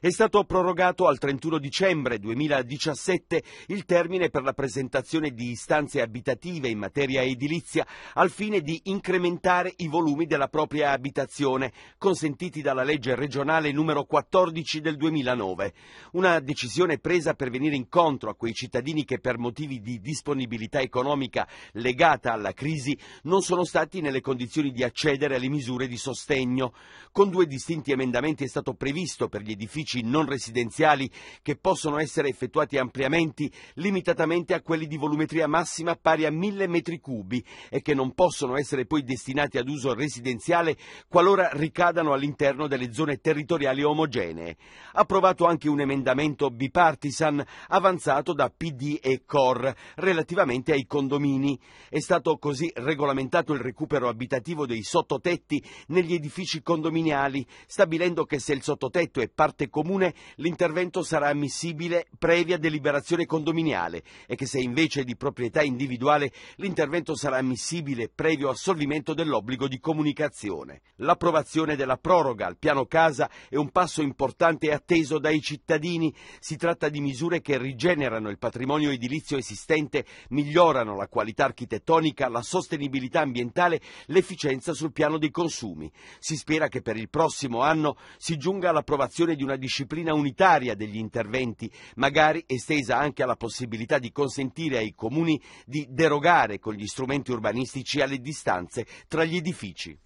È stato prorogato al 31 dicembre 2017 il termine per la presentazione di istanze abitative in materia edilizia al fine di incrementare i volumi della propria abitazione, consentiti dalla legge regionale numero 14 del 2009. Una decisione presa per venire incontro a quei cittadini che per motivi di disponibilità economica legata alla crisi non sono stati nelle condizioni di accedere alle misure di sostegno. Con due distinti emendamenti è stato previsto per gli edifici medici non residenziali che possono essere effettuati ampliamenti limitatamente a quelli di volumetria massima pari a 1000 metri cubi e che non possono essere poi destinati ad uso residenziale qualora ricadano all'interno delle zone territoriali omogenee. Approvato anche un emendamento bipartisan avanzato da PD e COR relativamente ai condomini. È stato così regolamentato il recupero abitativo dei sottotetti negli edifici condominiali, stabilendo che se il sottotetto è parte comune l'intervento sarà ammissibile previa deliberazione condominiale e che se invece è di proprietà individuale l'intervento sarà ammissibile previo assolvimento dell'obbligo di comunicazione. L'approvazione della proroga al piano casa è un passo importante e atteso dai cittadini. Si tratta di misure che rigenerano il patrimonio edilizio esistente, migliorano la qualità architettonica, la sostenibilità ambientale, l'efficienza sul piano dei consumi. Si spera che per il prossimo anno si giunga all'approvazione di una disciplina unitaria degli interventi, magari estesa anche alla possibilità di consentire ai comuni di derogare con gli strumenti urbanistici alle distanze tra gli edifici.